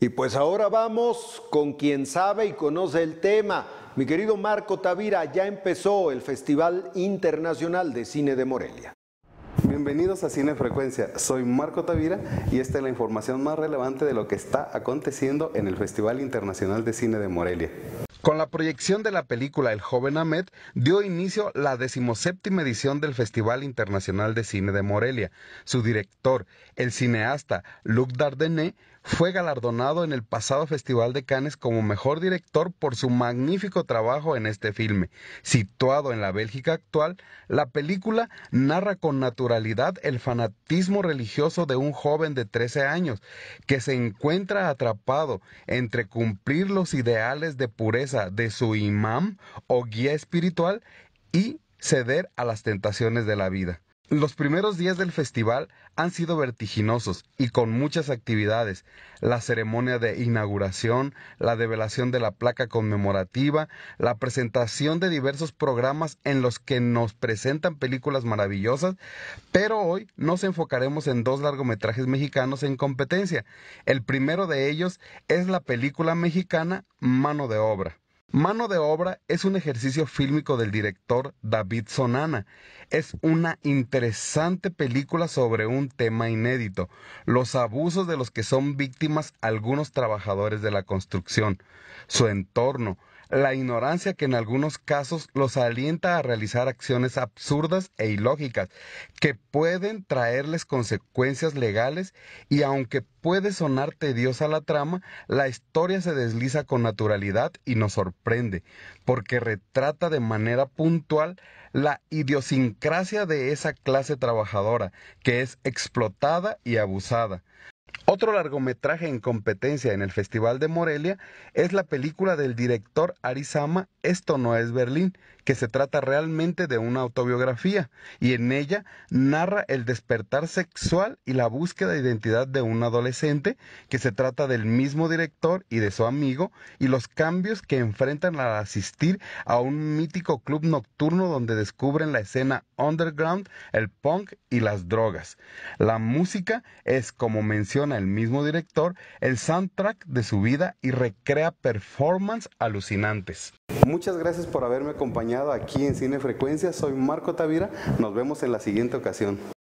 Y pues ahora vamos con quien sabe y conoce el tema. Mi querido Marco Tavira, ya empezó el Festival Internacional de Cine de Morelia. Bienvenidos a Cine Frecuencia, soy Marco Tavira y esta es la información más relevante de lo que está aconteciendo en el Festival Internacional de Cine de Morelia. Con la proyección de la película El joven Ahmed dio inicio la decimoséptima edición del Festival Internacional de Cine de Morelia. Su director, el cineasta Luc Dardenne, fue galardonado en el pasado Festival de Cannes como mejor director por su magnífico trabajo en este filme. Situado en la Bélgica actual, la película narra con naturalidad el fanatismo religioso de un joven de 13 años que se encuentra atrapado entre cumplir los ideales de pureza de su imán o guía espiritual y ceder a las tentaciones de la vida. Los primeros días del festival han sido vertiginosos y con muchas actividades. La ceremonia de inauguración, la develación de la placa conmemorativa, la presentación de diversos programas en los que nos presentan películas maravillosas, pero hoy nos enfocaremos en dos largometrajes mexicanos en competencia. El primero de ellos es la película mexicana Mano de Obra. Mano de obra es un ejercicio fílmico del director David Sonana. Es una interesante película sobre un tema inédito, los abusos de los que son víctimas algunos trabajadores de la construcción, su entorno, la ignorancia que en algunos casos los alienta a realizar acciones absurdas e ilógicas que pueden traerles consecuencias legales y aunque puede sonar tediosa la trama, la historia se desliza con naturalidad y nos sorprende porque retrata de manera puntual la idiosincrasia de esa clase trabajadora que es explotada y abusada. Otro largometraje en competencia en el Festival de Morelia es la película del director Arizama Esto no es Berlín, que se trata realmente de una autobiografía y en ella narra el despertar sexual y la búsqueda de identidad de un adolescente, que se trata del mismo director y de su amigo, y los cambios que enfrentan al asistir a un mítico club nocturno donde descubren la escena underground, el punk y las drogas. La música es, como menciona el mismo director, el soundtrack de su vida y recrea performance alucinantes. Muchas gracias por haberme acompañado aquí en Frecuencia, Soy Marco Tavira. Nos vemos en la siguiente ocasión.